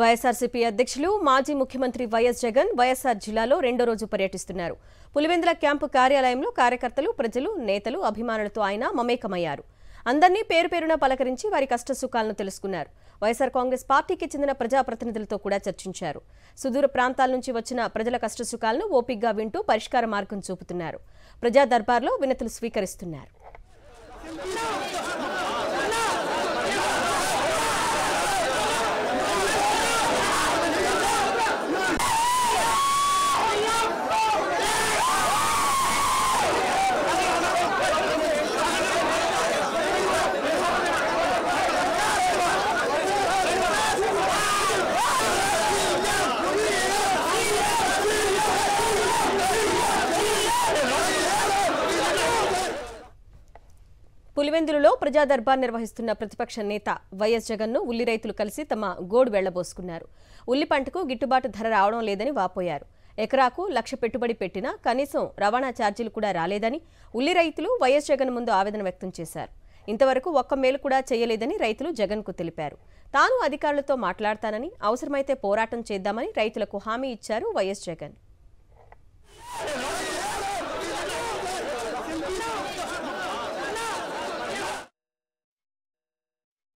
వైఎస్ఆర్సీపీ అధ్యక్షులు మాజీ ముఖ్యమంత్రి వైఎస్ జగన్ వైఎస్ఆర్ జిల్లాలో రెండో రోజు పర్యటిస్తున్నారు పులివెందుల క్యాంపు కార్యాలయంలో కార్యకర్తలు ప్రజలు నేతలు అభిమానులతో ఆయన మమేకమయ్యారు అందరినీ పేరు పేరున పలకరించి వారి కష్ట సుఖాలను తెలుసుకున్నారు వైఎస్సార్ కాంగ్రెస్ పార్టీకి చెందిన ప్రజాప్రతినిధులతో కూడా చర్చించారు సుదూర ప్రాంతాల నుంచి వచ్చిన ప్రజల కష్ట సుఖాలను ఓపిగ్గా వింటూ పరిష్కార మార్గం చూపుతున్నారు ప్రజా దర్బార్లో వినతులు స్వీకరిస్తున్నారు పులివెందులలో ప్రజాదర్బార్ నిర్వహిస్తున్న ప్రతిపక్ష నేత వైఎస్ జగన్ను ఉల్లి రైతులు కలిసి తమ గోడు వెళ్లబోసుకున్నారు ఉల్లి పంటకు గిట్టుబాటు ధర రావడం లేదని వాపోయారు ఎకరాకు లక్ష పెట్టుబడి పెట్టినా కనీసం రవాణా ఛార్జీలు కూడా రాలేదని ఉల్లి రైతులు వైఎస్ జగన్ ముందు ఆవేదన వ్యక్తం చేశారు ఇంతవరకు ఒక్క మేలు కూడా చేయలేదని రైతులు జగన్కు తెలిపారు తాను అధికారులతో మాట్లాడతానని అవసరమైతే పోరాటం చేద్దామని రైతులకు హామీ ఇచ్చారు వైఎస్ జగన్